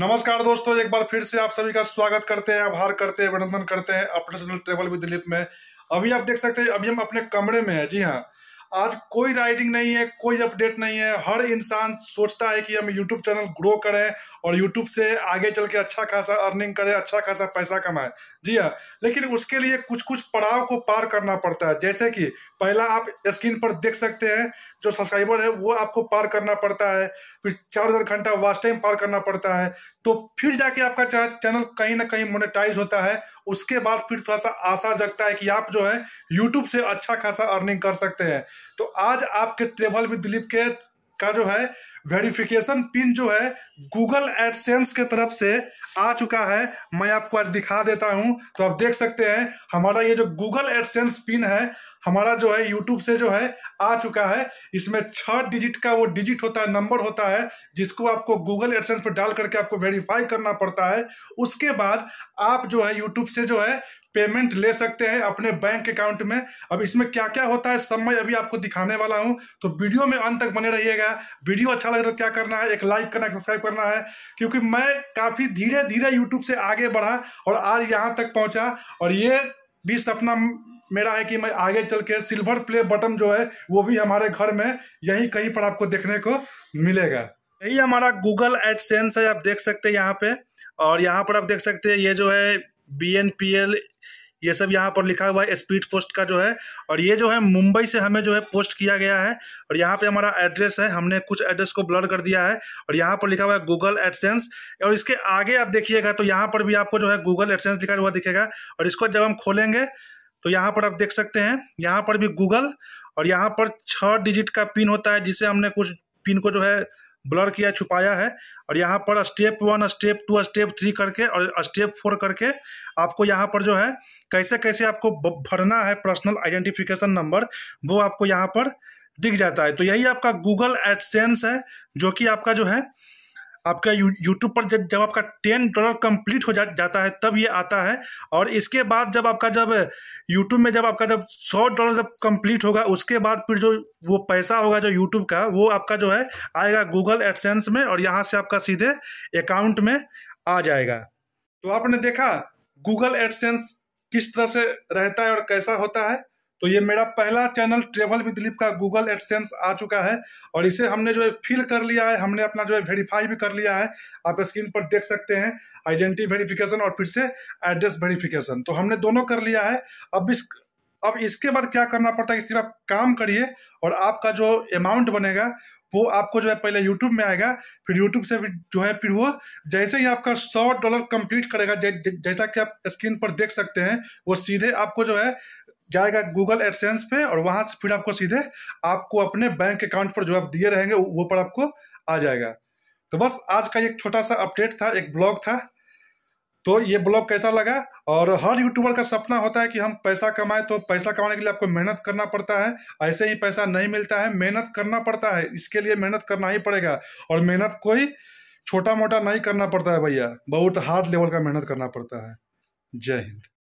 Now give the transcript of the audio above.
नमस्कार दोस्तों एक बार फिर से आप सभी का स्वागत करते हैं आभार करते हैं अभिनंदन करते हैं अपने ट्रेवल विद दिलीप में अभी आप देख सकते हैं अभी हम अपने कमरे में है जी हाँ आज कोई राइटिंग नहीं है कोई अपडेट नहीं है हर इंसान सोचता है कि हम यूट्यूब चैनल ग्रो करें और यूट्यूब से आगे चल के अच्छा खासा अर्निंग करें अच्छा खासा पैसा कमाए जी हाँ लेकिन उसके लिए कुछ कुछ पड़ाव को पार करना पड़ता है जैसे कि पहला आप स्क्रीन पर देख सकते हैं जो सब्सक्राइबर है वो आपको पार करना पड़ता है फिर चार हजार घंटा वास्ट टाइम पार करना पड़ता है तो फिर जाके आपका चैनल कहीं ना कहीं मोनेटाइज होता है उसके बाद फिर थोड़ा सा आशा जगता है कि आप जो है यूट्यूब से अच्छा खासा अर्निंग कर सकते हैं तो आज आपके ट्रेवल विद दिलीप के का जो है वेरिफिकेशन पिन जो है गूगल एडसेंस के तरफ से आ चुका है मैं आपको आज दिखा देता हूं तो आप देख सकते हैं हमारा ये जो गूगल एडसेंस पिन है हमारा जो है यूट्यूब से जो है आ चुका है इसमें छह डिजिट का वो डिजिट होता है नंबर होता है जिसको आपको गूगल एडसेंस पर डाल करके आपको वेरीफाई करना पड़ता है उसके बाद आप जो है यूट्यूब से जो है पेमेंट ले सकते हैं अपने बैंक अकाउंट में अब इसमें क्या क्या होता है सब मैं अभी आपको दिखाने वाला हूं तो वीडियो में अंत तक बने रहिएगा वीडियो अच्छा लगे तो क्या करना है एक लाइक करना सब्सक्राइब करना है क्योंकि मैं काफी धीरे धीरे यूट्यूब से आगे बढ़ा और आज यहाँ तक पहुंचा और ये भी सपना मेरा है कि मैं आगे चल के सिल्वर प्ले बटन जो है वो भी हमारे घर में यही कहीं पर आपको देखने को मिलेगा यही हमारा गूगल एडसेंस है आप देख सकते हैं यहाँ पे और यहाँ पर आप देख सकते हैं ये जो है बी एन पी एल ये सब यहाँ पर लिखा हुआ है स्पीड पोस्ट का जो है और ये जो है मुंबई से हमें जो है पोस्ट किया गया है और यहाँ पे हमारा एड्रेस है हमने कुछ एड्रेस को ब्लर कर दिया है और यहाँ पर लिखा हुआ है गूगल एडसेंस और इसके आगे आप देखिएगा तो यहाँ पर भी आपको जो है गूगल एडसेंस लिखा हुआ दिखेगा और इसको जब हम खोलेंगे तो यहाँ पर आप देख सकते हैं यहाँ पर भी गूगल और यहाँ पर छः डिजिट का पिन होता है जिसे हमने कुछ पिन को जो है ब्लर किया छुपाया है और यहाँ पर step one step two step three करके और स्टेप फोर करके आपको यहाँ पर जो है कैसे कैसे आपको भरना है पर्सनल आइडेंटिफिकेशन नंबर वो आपको यहाँ पर दिख जाता है तो यही आपका गूगल एडसेंस है जो कि आपका जो है आपका यू यूट्यूब पर जब जब आपका टेन डॉलर कंप्लीट हो जा, जाता है तब ये आता है और इसके बाद जब आपका जब यूट्यूब में जब आपका जब सौ डॉलर जब कंप्लीट होगा उसके बाद फिर जो वो पैसा होगा जो यूट्यूब का वो आपका जो है आएगा गूगल एडसेंस में और यहाँ से आपका सीधे अकाउंट में आ जाएगा तो आपने देखा गूगल एडसेंस किस तरह से रहता है और कैसा होता है तो ये मेरा पहला चैनल ट्रेवल विद दिलीप का गूगल एडसेंस आ चुका है और इसे हमने जो है फिल कर लिया है हमने अपना जो है वेरीफाई भी कर लिया है आप स्क्रीन पर देख सकते हैं आइडेंटिटी वेरिफिकेशन और फिर से एड्रेस वेरिफिकेशन तो हमने दोनों कर लिया है अब इस अब इसके बाद क्या करना पड़ता है इसके बाद काम करिए और आपका जो अमाउंट बनेगा वो आपको जो है पहले यूट्यूब में आएगा फिर यूट्यूब से जो है फिर वो जैसे ही आपका सौ डॉलर कंप्लीट करेगा जै, जैसा कि आप स्क्रीन पर देख सकते हैं वो सीधे आपको जो है जाएगा गूगल एडसेंस पे और वहां से फिर आपको सीधे आपको अपने बैंक अकाउंट पर जो आप दिए रहेंगे वो पर आपको आ जाएगा तो बस आज का एक छोटा सा अपडेट था एक ब्लॉग था तो ये ब्लॉग कैसा लगा और हर यूट्यूबर का सपना होता है कि हम पैसा कमाए तो पैसा कमाने के लिए आपको मेहनत करना पड़ता है ऐसे ही पैसा नहीं मिलता है मेहनत करना पड़ता है इसके लिए मेहनत करना ही पड़ेगा और मेहनत कोई छोटा मोटा नहीं करना पड़ता है भैया बहुत हार्ड लेवल का मेहनत करना पड़ता है जय हिंद